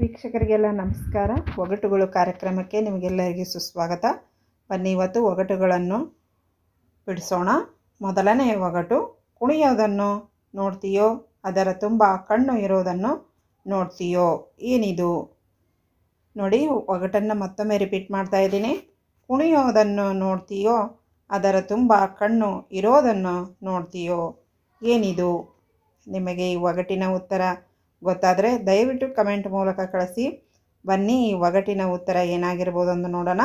ವೀಕ್ಷಕರಿಗೆಲ್ಲ ನಮಸ್ಕಾರ ಒಗಟುಗಳು ಕಾರ್ಯಕ್ರಮಕ್ಕೆ ನಿಮಗೆಲ್ಲರಿಗೆ ಸುಸ್ವಾಗತ ಬನ್ನಿ ಇವತ್ತು ಒಗಟುಗಳನ್ನು ಬಿಡಿಸೋಣ ಮೊದಲನೇ ಒಗಟು ಕುಣಿಯೋದನ್ನು ನೋಡ್ತೀಯೋ ಅದರ ತುಂಬ ಕಣ್ಣು ಇರೋದನ್ನು ನೋಡ್ತೀಯೋ ಏನಿದು ನೋಡಿ ಒಗಟನ್ನು ಮತ್ತೊಮ್ಮೆ ರಿಪೀಟ್ ಮಾಡ್ತಾ ಇದ್ದೀನಿ ಕುಣಿಯೋದನ್ನು ನೋಡ್ತೀಯೋ ಅದರ ತುಂಬ ಕಣ್ಣು ಇರೋದನ್ನು ನೋಡ್ತೀಯೋ ಏನಿದು ನಿಮಗೆ ಈ ಒಗಟಿನ ಉತ್ತರ ಗೊತ್ತಾದರೆ ದಯವಿಟ್ಟು ಕಮೆಂಟ್ ಮೂಲಕ ಕಳಿಸಿ ಬನ್ನಿ ಈ ಒಗಟಿನ ಉತ್ತರ ಏನಾಗಿರ್ಬೋದು ಅಂತ ನೋಡೋಣ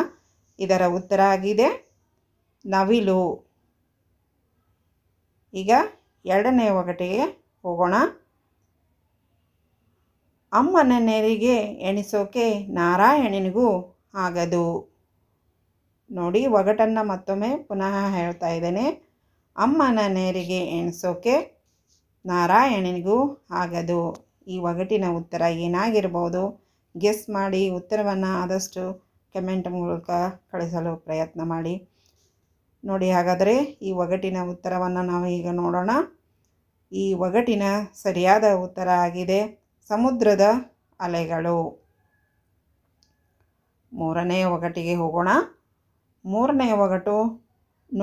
ಇದರ ಉತ್ತರ ಆಗಿದೆ ನವಿಲು ಈಗ ಎರಡನೇ ಒಗಟಿಗೆ ಹೋಗೋಣ ಅಮ್ಮನ ನೆರಿಗೆ ಎಣಿಸೋಕೆ ನಾರಾಯಣನಿಗೂ ಆಗದು ನೋಡಿ ಒಗಟನ್ನು ಮತ್ತೊಮ್ಮೆ ಪುನಃ ಹೇಳ್ತಾ ಇದ್ದೇನೆ ಅಮ್ಮನ ನೆರಿಗೆ ಎಣಿಸೋಕೆ ನಾರಾಯಣನಿಗೂ ಆಗದು ಈ ಒಗಟಿನ ಉತ್ತರ ಏನಾಗಿರ್ಬೋದು ಗೆಸ್ ಮಾಡಿ ಉತ್ತರವನ್ನು ಆದಷ್ಟು ಕಮೆಂಟ್ ಮೂಲಕ ಕಳಿಸಲು ಪ್ರಯತ್ನ ಮಾಡಿ ನೋಡಿ ಹಾಗಾದರೆ ಈ ಒಗಟಿನ ಉತ್ತರವನ್ನು ನಾವು ಈಗ ನೋಡೋಣ ಈ ಒಗಟಿನ ಸರಿಯಾದ ಉತ್ತರ ಆಗಿದೆ ಸಮುದ್ರದ ಅಲೆಗಳು ಮೂರನೇ ಒಗಟಿಗೆ ಹೋಗೋಣ ಮೂರನೇ ಒಗಟು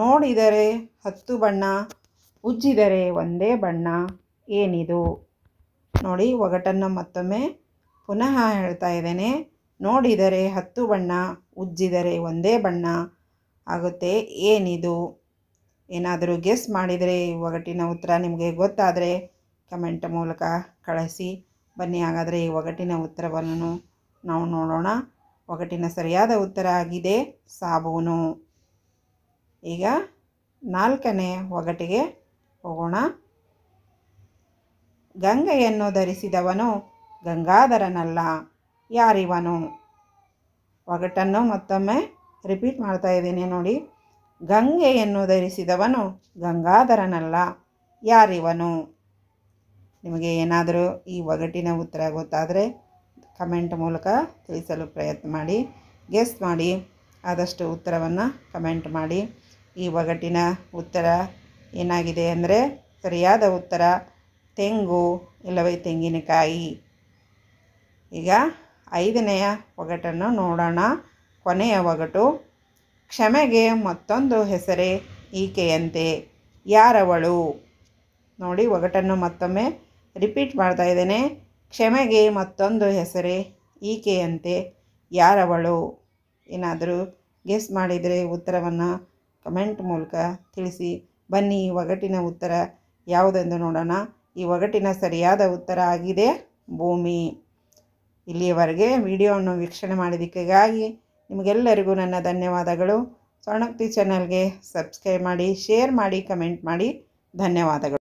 ನೋಡಿದರೆ ಹತ್ತು ಬಣ್ಣ ಉಜ್ಜಿದರೆ ಒಂದೇ ಬಣ್ಣ ಏನಿದು ನೋಡಿ ಒಗಟನ್ನು ಮತ್ತೊಮ್ಮೆ ಪುನಃ ಹೇಳ್ತಾ ಇದ್ದೇನೆ ನೋಡಿದರೆ ಹತ್ತು ಬಣ್ಣ ಉಜ್ಜಿದರೆ ಒಂದೇ ಬಣ್ಣ ಆಗುತ್ತೆ ಏನಿದು ಏನಾದರೂ ಗೆಸ್ ಮಾಡಿದರೆ ಈ ಒಗಟಿನ ಉತ್ತರ ನಿಮಗೆ ಗೊತ್ತಾದರೆ ಕಮೆಂಟ್ ಮೂಲಕ ಕಳಿಸಿ ಬನ್ನಿ ಹಾಗಾದರೆ ಈ ಒಗಟಿನ ಉತ್ತರವನ್ನು ನಾವು ನೋಡೋಣ ಒಗಟಿನ ಸರಿಯಾದ ಉತ್ತರ ಆಗಿದೆ ಸಾಬೂನು ಈಗ ನಾಲ್ಕನೇ ಒಗಟಿಗೆ ಹೋಗೋಣ ಗಂಗೆಯನ್ನು ಧರಿಸಿದವನು ಗಂಗಾಧರನಲ್ಲ ಯಾರಿವನು ಒಗಟನ್ನು ಮತ್ತೊಮ್ಮೆ ರಿಪೀಟ್ ಮಾಡ್ತಾ ಇದ್ದೀನಿ ನೋಡಿ ಗಂಗೆಯನ್ನು ಧರಿಸಿದವನು ಗಂಗಾಧರನಲ್ಲ ಯಾರಿವನು ನಿಮಗೆ ಏನಾದರೂ ಈ ಒಗಟಿನ ಉತ್ತರ ಗೊತ್ತಾದರೆ ಕಮೆಂಟ್ ಮೂಲಕ ತಿಳಿಸಲು ಪ್ರಯತ್ನ ಮಾಡಿ ಗೆಸ್ ಮಾಡಿ ಆದಷ್ಟು ಉತ್ತರವನ್ನು ಕಮೆಂಟ್ ಮಾಡಿ ಈ ಒಗಟಿನ ಉತ್ತರ ಏನಾಗಿದೆ ಅಂದರೆ ಸರಿಯಾದ ಉತ್ತರ ತೆಂಗು ಇಲ್ಲವೇ ತೆಂಗಿನಕಾಯಿ ಈಗ ಐದನೆಯ ಒಗಟನ್ನು ನೋಡೋಣ ಕೊನೆಯ ಒಗಟು ಕ್ಷಮೆಗೆ ಮತ್ತೊಂದು ಹೆಸರೇ ಈಕೆಯಂತೆ ಯಾರವಳು ನೋಡಿ ಒಗಟನ್ನು ಮತ್ತೊಮ್ಮೆ ರಿಪೀಟ್ ಮಾಡ್ತಾ ಇದ್ದೇನೆ ಕ್ಷಮೆಗೆ ಮತ್ತೊಂದು ಹೆಸರೇ ಈಕೆಯಂತೆ ಯಾರವಳು ಏನಾದರೂ ಗೆಸ್ ಮಾಡಿದರೆ ಉತ್ತರವನ್ನು ಕಮೆಂಟ್ ಮೂಲಕ ತಿಳಿಸಿ ಬನ್ನಿ ಒಗಟಿನ ಉತ್ತರ ಯಾವುದೆಂದು ನೋಡೋಣ ಈ ಒಗಟಿನ ಸರಿಯಾದ ಉತ್ತರ ಆಗಿದೆ ಭೂಮಿ ಇಲ್ಲಿಯವರೆಗೆ ವಿಡಿಯೋವನ್ನು ವೀಕ್ಷಣೆ ಮಾಡಿದ್ದಕ್ಕಾಗಿ ನಿಮಗೆಲ್ಲರಿಗೂ ನನ್ನ ಧನ್ಯವಾದಗಳು ಸ್ವರ್ಣಕ್ತಿ ಚಾನಲ್ಗೆ ಸಬ್ಸ್ಕ್ರೈಬ್ ಮಾಡಿ ಶೇರ್ ಮಾಡಿ ಕಮೆಂಟ್ ಮಾಡಿ ಧನ್ಯವಾದಗಳು